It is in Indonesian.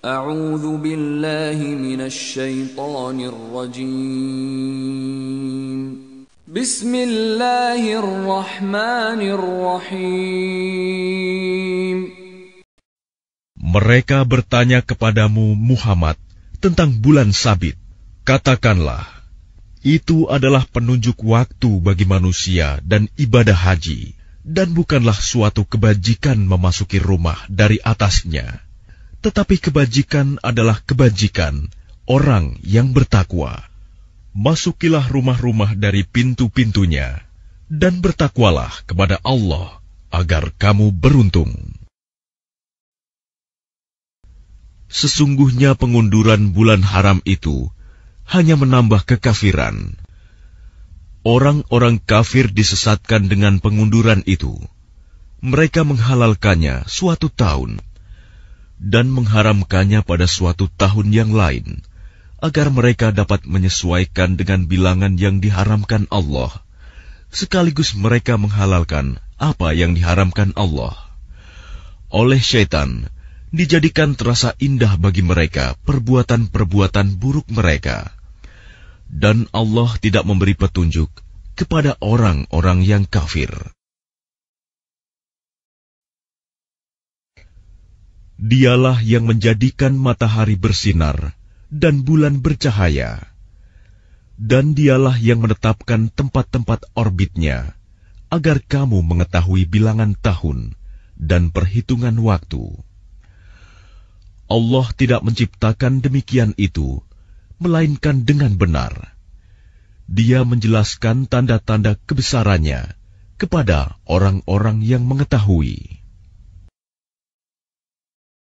أعوذ بالله من الشيطان الرجيم بسم الله الرحمن الرحيم Mereka bertanya kepadamu Muhammad tentang bulan sabit. Katakanlah, itu adalah penunjuk waktu bagi manusia dan ibadah haji, dan bukanlah suatu kebajikan memasuki rumah dari atasnya. Tetapi kebajikan adalah kebajikan orang yang bertakwa. Masukilah rumah-rumah dari pintu-pintunya, dan bertakwalah kepada Allah agar kamu beruntung. Sesungguhnya pengunduran bulan haram itu hanya menambah kekafiran. Orang-orang kafir disesatkan dengan pengunduran itu. Mereka menghalalkannya suatu tahun dan mengharamkannya pada suatu tahun yang lain, agar mereka dapat menyesuaikan dengan bilangan yang diharamkan Allah, sekaligus mereka menghalalkan apa yang diharamkan Allah. Oleh syaitan, dijadikan terasa indah bagi mereka perbuatan-perbuatan buruk mereka. Dan Allah tidak memberi petunjuk kepada orang-orang yang kafir. Dialah yang menjadikan matahari bersinar dan bulan bercahaya. Dan dialah yang menetapkan tempat-tempat orbitnya, agar kamu mengetahui bilangan tahun dan perhitungan waktu. Allah tidak menciptakan demikian itu, melainkan dengan benar. Dia menjelaskan tanda-tanda kebesarannya kepada orang-orang yang mengetahui.